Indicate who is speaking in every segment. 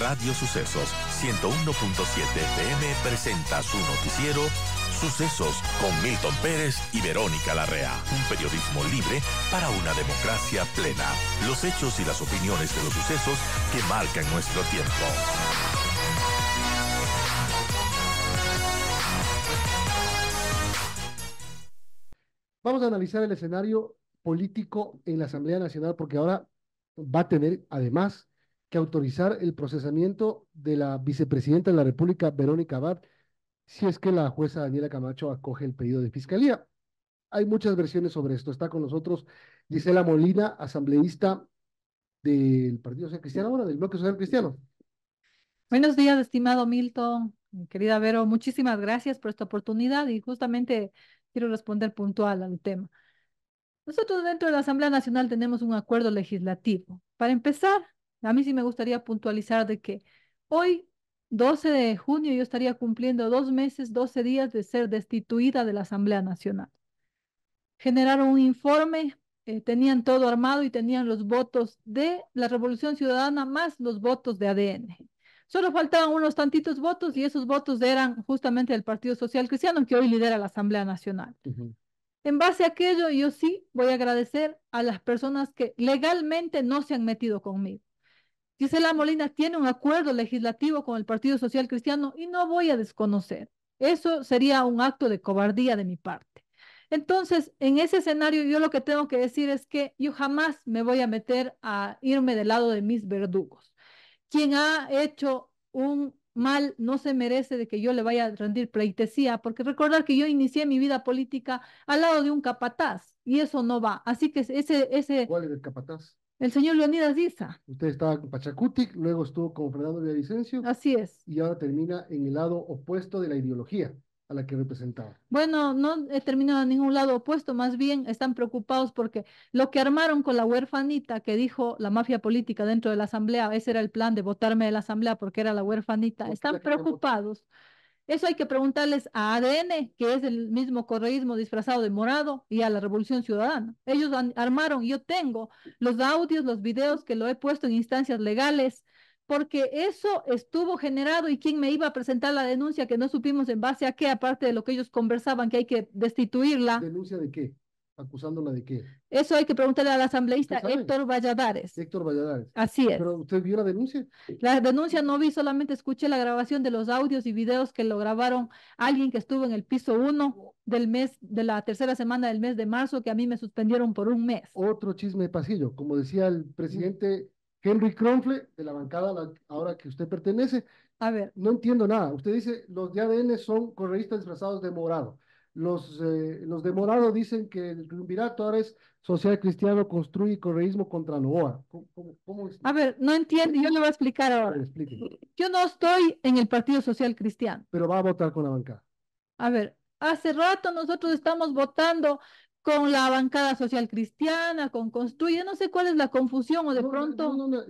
Speaker 1: Radio Sucesos 101.7 FM presenta su noticiero Sucesos con Milton Pérez y Verónica Larrea. Un periodismo libre para una democracia plena. Los hechos y las opiniones de los sucesos que marcan nuestro tiempo.
Speaker 2: Vamos a analizar el escenario político en la Asamblea Nacional porque ahora va a tener además que autorizar el procesamiento de la vicepresidenta de la República, Verónica Abad, si es que la jueza Daniela Camacho acoge el pedido de fiscalía. Hay muchas versiones sobre esto. Está con nosotros Gisela Molina, asambleísta del Partido Social Cristiano, ahora del Bloque Social Cristiano.
Speaker 1: Buenos días, estimado Milton. Querida Vero, muchísimas gracias por esta oportunidad y justamente quiero responder puntual al tema. Nosotros dentro de la Asamblea Nacional tenemos un acuerdo legislativo. Para empezar, a mí sí me gustaría puntualizar de que hoy, 12 de junio, yo estaría cumpliendo dos meses, 12 días de ser destituida de la Asamblea Nacional. Generaron un informe, eh, tenían todo armado y tenían los votos de la Revolución Ciudadana más los votos de ADN. Solo faltaban unos tantitos votos y esos votos eran justamente del Partido Social Cristiano que hoy lidera la Asamblea Nacional. En base a aquello, yo sí voy a agradecer a las personas que legalmente no se han metido conmigo. Gisela Molina tiene un acuerdo legislativo con el Partido Social Cristiano y no voy a desconocer. Eso sería un acto de cobardía de mi parte. Entonces, en ese escenario, yo lo que tengo que decir es que yo jamás me voy a meter a irme del lado de mis verdugos. Quien ha hecho un mal no se merece de que yo le vaya a rendir pleitesía, porque recordar que yo inicié mi vida política al lado de un capataz y eso no va. Así que ese... ese ¿Cuál es el capataz? El señor Leonidas Diza.
Speaker 2: Usted estaba con Pachacuti, luego estuvo con Fernando Villavicencio. Así es. Y ahora termina en el lado opuesto de la ideología a la que representaba.
Speaker 1: Bueno, no he terminado en ningún lado opuesto, más bien están preocupados porque lo que armaron con la huerfanita que dijo la mafia política dentro de la asamblea, ese era el plan de votarme de la asamblea porque era la huerfanita, están preocupados. Eso hay que preguntarles a ADN, que es el mismo correísmo disfrazado de morado, y a la Revolución Ciudadana. Ellos armaron, yo tengo los audios, los videos que lo he puesto en instancias legales, porque eso estuvo generado y quién me iba a presentar la denuncia que no supimos en base a qué, aparte de lo que ellos conversaban, que hay que destituirla. ¿Denuncia de qué? acusándola de qué? Eso hay que preguntarle al asambleísta Héctor Valladares. Héctor Valladares. Así es. ¿Pero usted vio la denuncia? La denuncia no vi, solamente escuché la grabación de los audios y videos que lo grabaron alguien que estuvo en el piso 1 del mes, de la tercera semana del mes de marzo, que a mí me suspendieron por un mes.
Speaker 2: Otro chisme de pasillo, como decía el presidente Henry Cronfle, de la bancada a la, ahora que usted pertenece. A ver. No entiendo nada. Usted dice, los de ADN son correístas disfrazados de morado. Los, eh, los de Morado dicen que el triunvirato ahora es social cristiano construye correísmo contra Novoa. ¿Cómo, cómo,
Speaker 1: A ver, no entiendo, yo le voy a explicar ahora. yo no estoy en el Partido Social Cristiano.
Speaker 2: Pero va a votar con la bancada.
Speaker 1: A ver, hace rato nosotros estamos votando con la bancada social cristiana, con Construye, no sé cuál es la confusión o de pronto... No, no,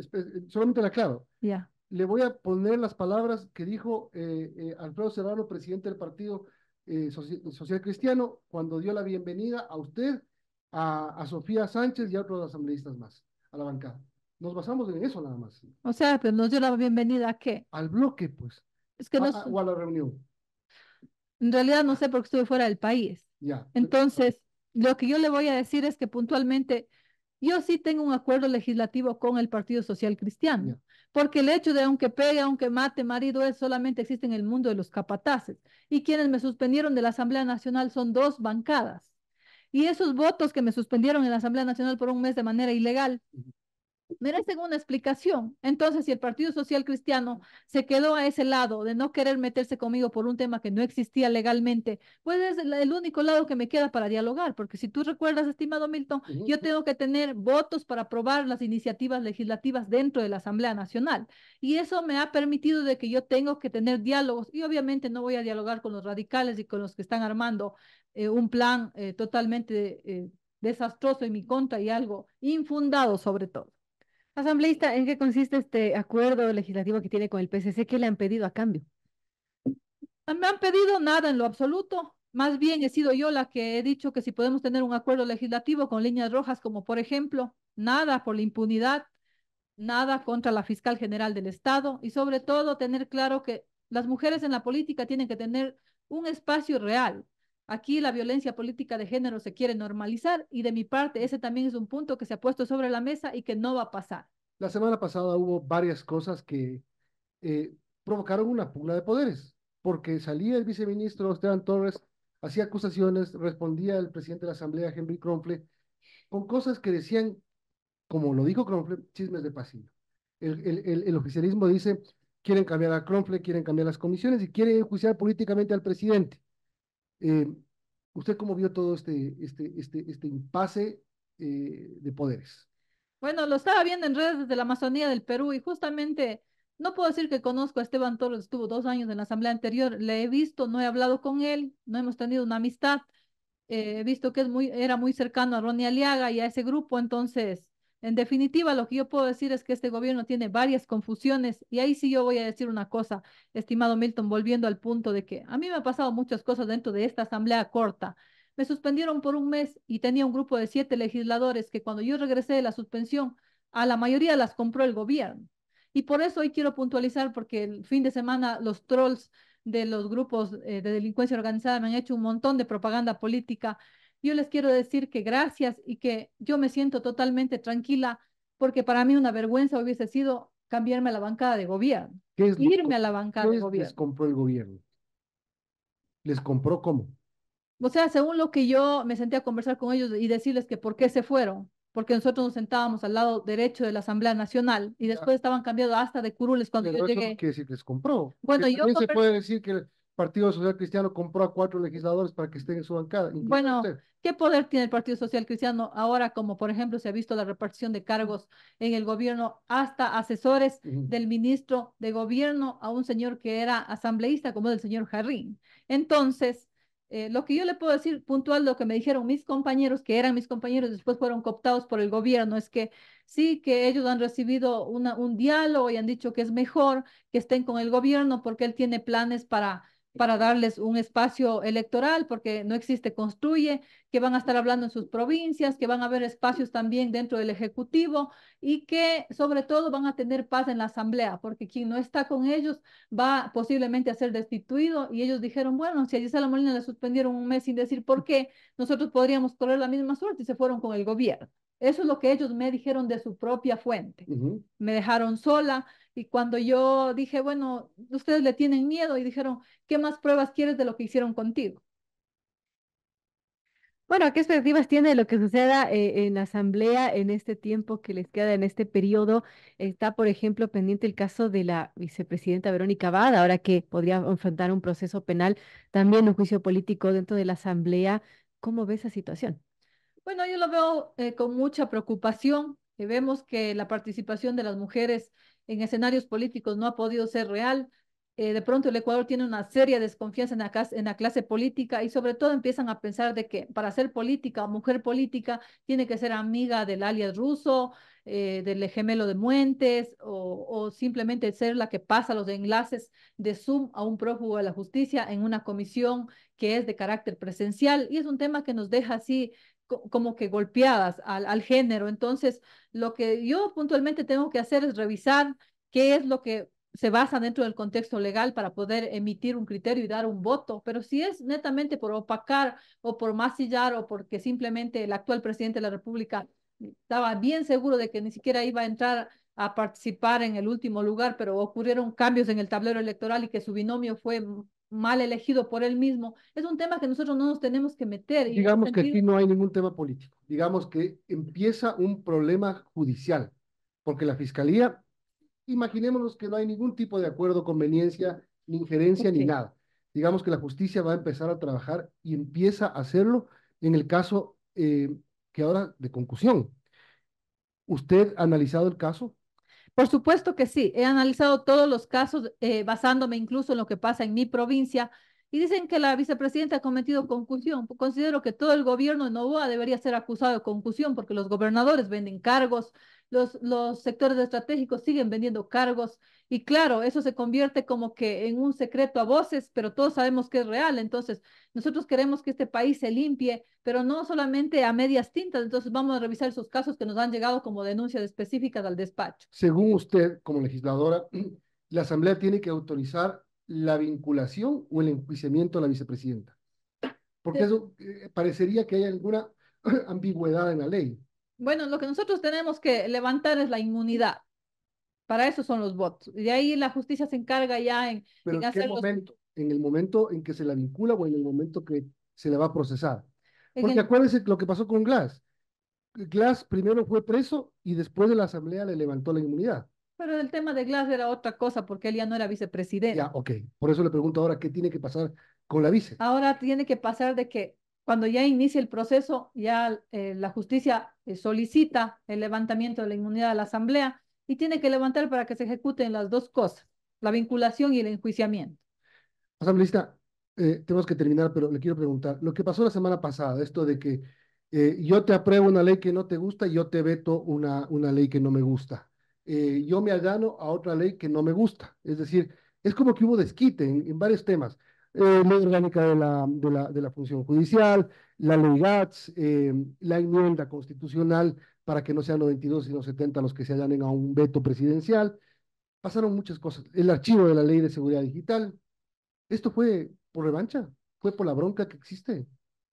Speaker 1: solamente la aclaro. Ya. Le voy a poner las palabras que dijo
Speaker 2: eh, eh, Alfredo Serrano, presidente del partido, eh, social, Cristiano cuando dio la bienvenida a usted, a, Sofía Sánchez y a otros asambleístas más a la bancada. Nos basamos en eso nada más.
Speaker 1: O sea, pero nos dio la bienvenida a qué?
Speaker 2: Al bloque, pues.
Speaker 1: Es que O a la reunión. En realidad no sé porque estuve fuera del país. Ya. Entonces, lo que yo le voy a decir es que puntualmente yo sí tengo un acuerdo legislativo con el Partido Social Cristiano, porque el hecho de aunque pegue, aunque mate, marido es solamente existe en el mundo de los capataces. Y quienes me suspendieron de la Asamblea Nacional son dos bancadas. Y esos votos que me suspendieron en la Asamblea Nacional por un mes de manera ilegal, merecen una explicación. Entonces, si el Partido Social Cristiano se quedó a ese lado de no querer meterse conmigo por un tema que no existía legalmente, pues es el único lado que me queda para dialogar, porque si tú recuerdas, estimado Milton, yo tengo que tener votos para aprobar las iniciativas legislativas dentro de la Asamblea Nacional. Y eso me ha permitido de que yo tengo que tener diálogos y obviamente no voy a dialogar con los radicales y con los que están armando eh, un plan eh, totalmente... Eh, desastroso en mi contra y algo infundado sobre todo. Asambleísta, ¿en qué consiste este acuerdo legislativo que tiene con el PCC? ¿Qué le han pedido a cambio? Me han pedido nada en lo absoluto. Más bien he sido yo la que he dicho que si podemos tener un acuerdo legislativo con líneas rojas, como por ejemplo, nada por la impunidad, nada contra la fiscal general del Estado y sobre todo tener claro que las mujeres en la política tienen que tener un espacio real, Aquí la violencia política de género se quiere normalizar y de mi parte ese también es un punto que se ha puesto sobre la mesa y que no va a pasar.
Speaker 2: La semana pasada hubo varias cosas que eh, provocaron una pugna de poderes, porque salía el viceministro Esteban Torres, hacía acusaciones, respondía el presidente de la Asamblea, Henry Cromple, con cosas que decían, como lo dijo Cromple, chismes de pasillo. El, oficialismo dice, quieren cambiar a Cromple, quieren cambiar las comisiones y quieren enjuiciar políticamente al presidente. Eh, ¿Usted cómo vio todo este, este, este, este impasse eh, de poderes?
Speaker 1: Bueno, lo estaba viendo en redes desde la Amazonía del Perú y justamente no puedo decir que conozco a Esteban Torres, estuvo dos años en la asamblea anterior, le he visto, no he hablado con él, no hemos tenido una amistad, eh, he visto que es muy, era muy cercano a Ronnie Aliaga y a ese grupo, entonces en definitiva, lo que yo puedo decir es que este gobierno tiene varias confusiones y ahí sí yo voy a decir una cosa, estimado Milton, volviendo al punto de que a mí me han pasado muchas cosas dentro de esta asamblea corta. Me suspendieron por un mes y tenía un grupo de siete legisladores que cuando yo regresé de la suspensión, a la mayoría las compró el gobierno. Y por eso hoy quiero puntualizar, porque el fin de semana los trolls de los grupos eh, de delincuencia organizada me han hecho un montón de propaganda política yo les quiero decir que gracias y que yo me siento totalmente tranquila porque para mí una vergüenza hubiese sido cambiarme a la bancada de gobierno, irme a la bancada de gobierno. Les
Speaker 2: compró el gobierno. ¿Les compró cómo?
Speaker 1: O sea, según lo que yo me senté a conversar con ellos y decirles que por qué se fueron, porque nosotros nos sentábamos al lado derecho de la Asamblea Nacional y después estaban cambiados hasta de curules cuando yo llegué. No quiere
Speaker 2: decir les compró. Bueno, se puede decir que Partido Social Cristiano compró a cuatro legisladores para que estén en su bancada. Bueno,
Speaker 1: ¿qué poder tiene el Partido Social Cristiano ahora, como por ejemplo se ha visto la repartición de cargos en el gobierno, hasta asesores del ministro de gobierno a un señor que era asambleísta como el señor Jarrín? Entonces, eh, lo que yo le puedo decir puntual, lo que me dijeron mis compañeros, que eran mis compañeros, después fueron cooptados por el gobierno, es que sí, que ellos han recibido una, un diálogo y han dicho que es mejor que estén con el gobierno porque él tiene planes para para darles un espacio electoral, porque no existe Construye, que van a estar hablando en sus provincias, que van a haber espacios también dentro del Ejecutivo y que sobre todo van a tener paz en la Asamblea, porque quien no está con ellos va posiblemente a ser destituido y ellos dijeron, bueno, si a Gisela Molina le suspendieron un mes sin decir por qué, nosotros podríamos correr la misma suerte y se fueron con el gobierno. Eso es lo que ellos me dijeron de su propia fuente. Me dejaron sola y cuando yo dije, bueno, ustedes le tienen miedo y dijeron, ¿qué más pruebas quieres de lo que hicieron contigo? Bueno, ¿qué expectativas tiene de lo que suceda eh, en la Asamblea en este tiempo que les queda, en este periodo? Está, por ejemplo, pendiente el caso de la vicepresidenta Verónica Abada, ahora que podría enfrentar un proceso penal, también un juicio político dentro de la Asamblea. ¿Cómo ve esa situación? Bueno, yo lo veo eh, con mucha preocupación. vemos que la participación de las mujeres en escenarios políticos no ha podido ser real. Eh, de pronto el Ecuador tiene una seria desconfianza en la, clase, en la clase política y sobre todo empiezan a pensar de que para ser política, mujer política, tiene que ser amiga del alias ruso, eh, del gemelo de Muentes o, o, simplemente ser la que pasa los enlaces de Zoom a un prófugo de la justicia en una comisión que es de carácter presencial. Y es un tema que nos deja así como que golpeadas al, al género. Entonces, lo que yo puntualmente tengo que hacer es revisar qué es lo que se basa dentro del contexto legal para poder emitir un criterio y dar un voto, pero si es netamente por opacar o por masillar o porque simplemente el actual presidente de la República estaba bien seguro de que ni siquiera iba a entrar a participar en el último lugar, pero ocurrieron cambios en el tablero electoral y que su binomio fue mal elegido por él mismo, es un tema que nosotros no nos tenemos que meter. digamos que aquí no
Speaker 2: hay ningún tema político, digamos que empieza un problema judicial, porque la fiscalía, imaginémonos que no hay ningún tipo de acuerdo, conveniencia, ni injerencia, ni nada. Digamos que la justicia va a empezar a trabajar y empieza a hacerlo en el caso eh, que ahora de conclusión. ¿Usted ha analizado el caso?
Speaker 1: Por supuesto que sí, he analizado todos los casos eh, basándome incluso en lo que pasa en mi provincia y dicen que la vicepresidenta ha cometido concusión. Considero que todo el gobierno de Novoa debería ser acusado de concusión porque los gobernadores venden cargos, los, los sectores estratégicos siguen vendiendo cargos y claro, eso se convierte como que en un secreto a voces, pero todos sabemos que es real. Entonces, nosotros queremos que este país se limpie, pero no solamente a medias tintas. Entonces, vamos a revisar esos casos que nos han llegado como denuncias específicas al despacho.
Speaker 2: Según usted, como legisladora, la Asamblea tiene que autorizar la vinculación o el enjuiciamiento a la vicepresidenta. Porque eso eh, parecería que hay alguna ambigüedad en la ley.
Speaker 1: Bueno, lo que nosotros tenemos que levantar es la inmunidad. Para eso son los votos. Y de ahí la justicia se encarga ya en, Pero momento,
Speaker 2: En el momento en que se la vincula o en el momento que se la va a procesar.
Speaker 1: Porque acuérdense
Speaker 2: lo que pasó con Glass. Glass primero fue preso y después de la asamblea le levantó la inmunidad.
Speaker 1: Pero el tema de Glass era otra cosa porque él ya no era vicepresidente. Ya,
Speaker 2: ok. Por eso le pregunto ahora qué tiene que pasar con la vice.
Speaker 1: Ahora tiene que pasar de que cuando ya inicia el proceso, ya eh, la justicia eh, solicita el levantamiento de la inmunidad de la asamblea y tiene que levantar para que se ejecuten las dos cosas, la vinculación y el enjuiciamiento.
Speaker 2: Asambleísta, eh, tenemos que terminar, pero le quiero preguntar, lo que pasó la semana pasada, esto de que yo te apruebo una ley que no te gusta y yo te veto una, una ley que no me gusta. Eh, yo me agano a otra ley que no me gusta. Es decir, es como que hubo desquite en, varios temas. Eh, ley orgánica de la, de, la, de la, función judicial, la ley GATS, eh, la enmienda constitucional para que no sean 92 sino 70 los que se allanen a un veto presidencial. Pasaron muchas cosas. El archivo de la ley de seguridad digital. Esto fue por revancha, fue por la bronca que existe.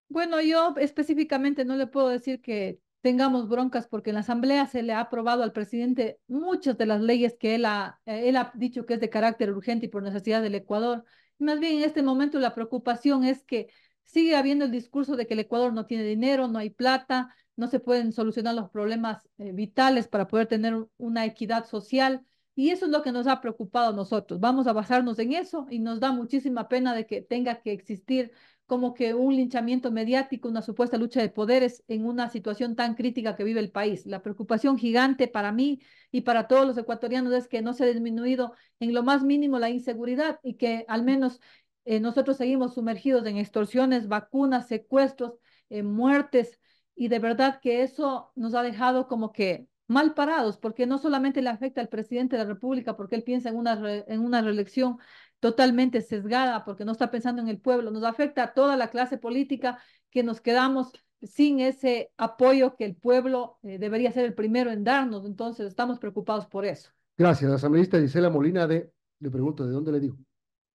Speaker 1: Bueno, yo específicamente no le puedo decir que tengamos broncas porque en la Asamblea se le ha aprobado al presidente muchas de las leyes que él ha, eh, él ha dicho que es de carácter urgente y por necesidad del Ecuador. Más bien en este momento la preocupación es que sigue habiendo el discurso de que el Ecuador no tiene dinero, no hay plata, no se pueden solucionar los problemas eh, vitales para poder tener una equidad social. Y eso es lo que nos ha preocupado a nosotros. Vamos a basarnos en eso y nos da muchísima pena de que tenga que existir como que un linchamiento mediático, una supuesta lucha de poderes en una situación tan crítica que vive el país. La preocupación gigante para mí y para todos los ecuatorianos es que no se ha disminuido en lo más mínimo la inseguridad y que al menos eh, nosotros seguimos sumergidos en extorsiones, vacunas, secuestros, eh, muertes y de verdad que eso nos ha dejado como que mal parados, porque no solamente le afecta al presidente de la República porque él piensa en una, en una reelección, totalmente sesgada porque no está pensando en el pueblo. Nos afecta a toda la clase política que nos quedamos sin ese apoyo que el pueblo eh, debería ser el primero en darnos. Entonces, estamos preocupados por eso.
Speaker 2: Gracias, asambleísta Gisela Molina de, le pregunto, ¿de dónde le digo?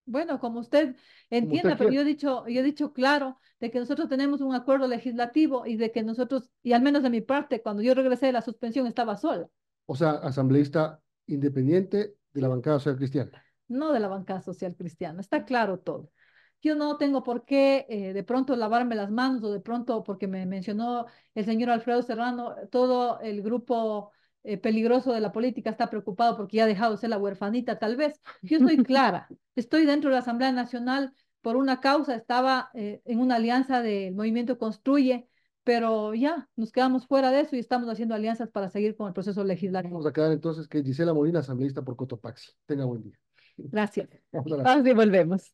Speaker 1: Bueno, como usted entienda, pero yo he dicho, yo he dicho claro de que nosotros tenemos un acuerdo legislativo y de que nosotros, y al menos de mi parte, cuando yo regresé de la suspensión estaba sola.
Speaker 2: O sea, asambleísta independiente de la bancada social cristiana
Speaker 1: no de la bancada social cristiana. Está claro todo. Yo no tengo por qué eh, de pronto lavarme las manos o de pronto, porque me mencionó el señor Alfredo Serrano, todo el grupo eh, peligroso de la política está preocupado porque ya ha dejado ser la huerfanita, tal vez. Yo estoy clara, estoy dentro de la Asamblea Nacional por una causa, estaba eh, en una alianza del movimiento Construye, pero ya nos quedamos fuera de eso y estamos haciendo alianzas para seguir con el proceso legislativo. Vamos a
Speaker 2: quedar entonces que Gisela Molina, asambleísta por Cotopaxi. Tenga buen día.
Speaker 1: Gracias. nos devolvemos volvemos.